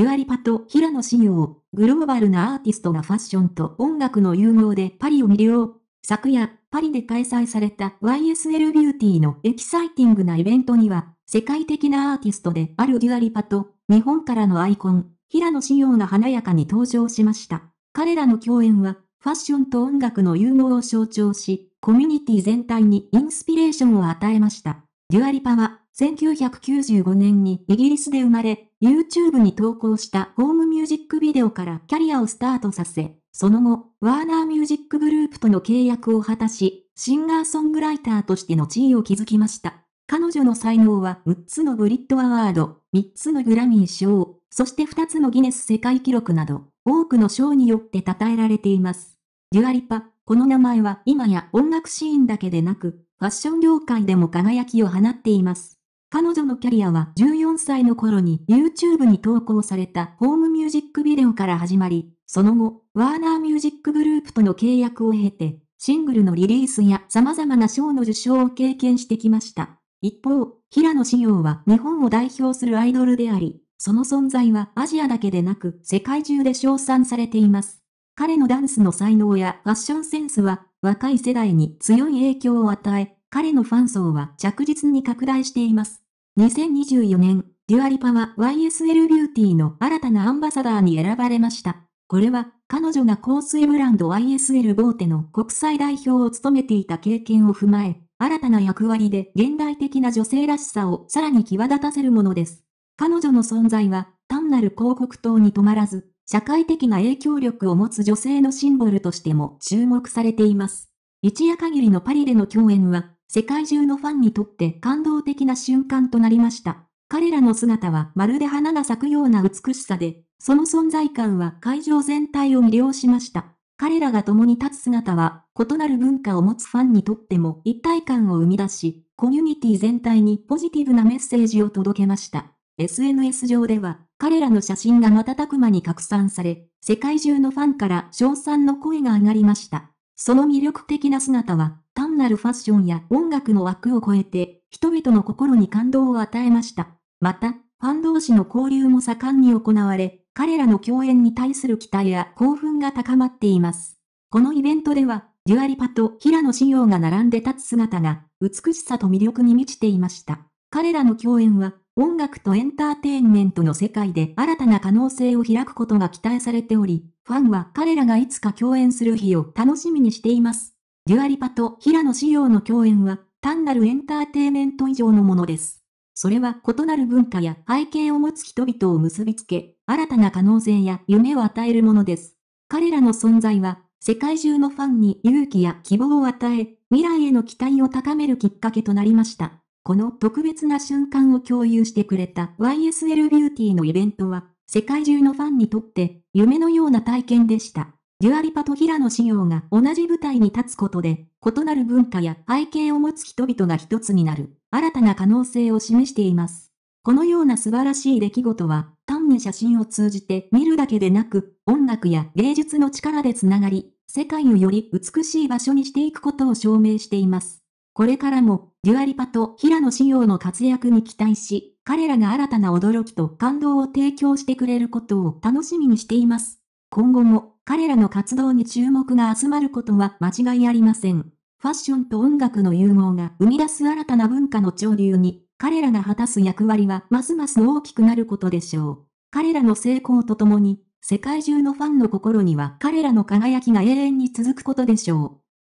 デュアリパと平野紫耀、グローバルなアーティストがファッションと音楽の融合でパリを魅了。昨夜、パリで開催された YSL ビューティーのエキサイティングなイベントには、世界的なアーティストであるデュアリパと、日本からのアイコン、平野紫耀が華やかに登場しました。彼らの共演は、ファッションと音楽の融合を象徴し、コミュニティ全体にインスピレーションを与えました。デュアリパは1995年にイギリスで生まれ、YouTube に投稿したホームミュージックビデオからキャリアをスタートさせ、その後、ワーナーミュージックグループとの契約を果たし、シンガーソングライターとしての地位を築きました。彼女の才能は6つのブリッドアワード、3つのグラミー賞、そして2つのギネス世界記録など、多くの賞によって称えられています。デュアリパ、この名前は今や音楽シーンだけでなく、ファッション業界でも輝きを放っています。彼女のキャリアは14歳の頃に YouTube に投稿されたホームミュージックビデオから始まり、その後、ワーナーミュージックグループとの契約を経て、シングルのリリースや様々な賞の受賞を経験してきました。一方、平野紫耀は日本を代表するアイドルであり、その存在はアジアだけでなく世界中で称賛されています。彼のダンスの才能やファッションセンスは若い世代に強い影響を与え、彼のファン層は着実に拡大しています。2024年、デュアリパは YSL ビューティーの新たなアンバサダーに選ばれました。これは、彼女が香水ブランド YSL ボーテの国際代表を務めていた経験を踏まえ、新たな役割で現代的な女性らしさをさらに際立たせるものです。彼女の存在は、単なる広告塔に止まらず、社会的な影響力を持つ女性のシンボルとしても注目されています。一夜限りのパリでの共演は、世界中のファンにとって感動的な瞬間となりました。彼らの姿はまるで花が咲くような美しさで、その存在感は会場全体を魅了しました。彼らが共に立つ姿は、異なる文化を持つファンにとっても一体感を生み出し、コミュニティ全体にポジティブなメッセージを届けました。SNS 上では、彼らの写真が瞬く間に拡散され、世界中のファンから称賛の声が上がりました。その魅力的な姿は、なるファッションや音楽の枠を超えて、人々の心に感動を与えました。また、ファン同士の交流も盛んに行われ、彼らの共演に対する期待や興奮が高まっています。このイベントでは、デュアリパと平野紫耀が並んで立つ姿が、美しさと魅力に満ちていました。彼らの共演は、音楽とエンターテインメントの世界で新たな可能性を開くことが期待されており、ファンは彼らがいつか共演する日を楽しみにしています。デュアリパと平野紫耀の共演は、単なるエンターテイメント以上のものです。それは異なる文化や背景を持つ人々を結びつけ、新たな可能性や夢を与えるものです。彼らの存在は、世界中のファンに勇気や希望を与え、未来への期待を高めるきっかけとなりました。この特別な瞬間を共有してくれた YSL ビューティーのイベントは、世界中のファンにとって夢のような体験でした。デュアリパと平野紫耀が同じ舞台に立つことで、異なる文化や背景を持つ人々が一つになる、新たな可能性を示しています。このような素晴らしい出来事は、単に写真を通じて見るだけでなく、音楽や芸術の力でつながり、世界をより美しい場所にしていくことを証明しています。これからも、デュアリパと平野紫耀の活躍に期待し、彼らが新たな驚きと感動を提供してくれることを楽しみにしています。今後も彼らの活動に注目が集まることは間違いありません。ファッションと音楽の融合が生み出す新たな文化の潮流に、彼らが果たす役割はますます大きくなることでしょう。彼らの成功とともに、世界中のファンの心には彼らの輝きが永遠に続くことでしょう。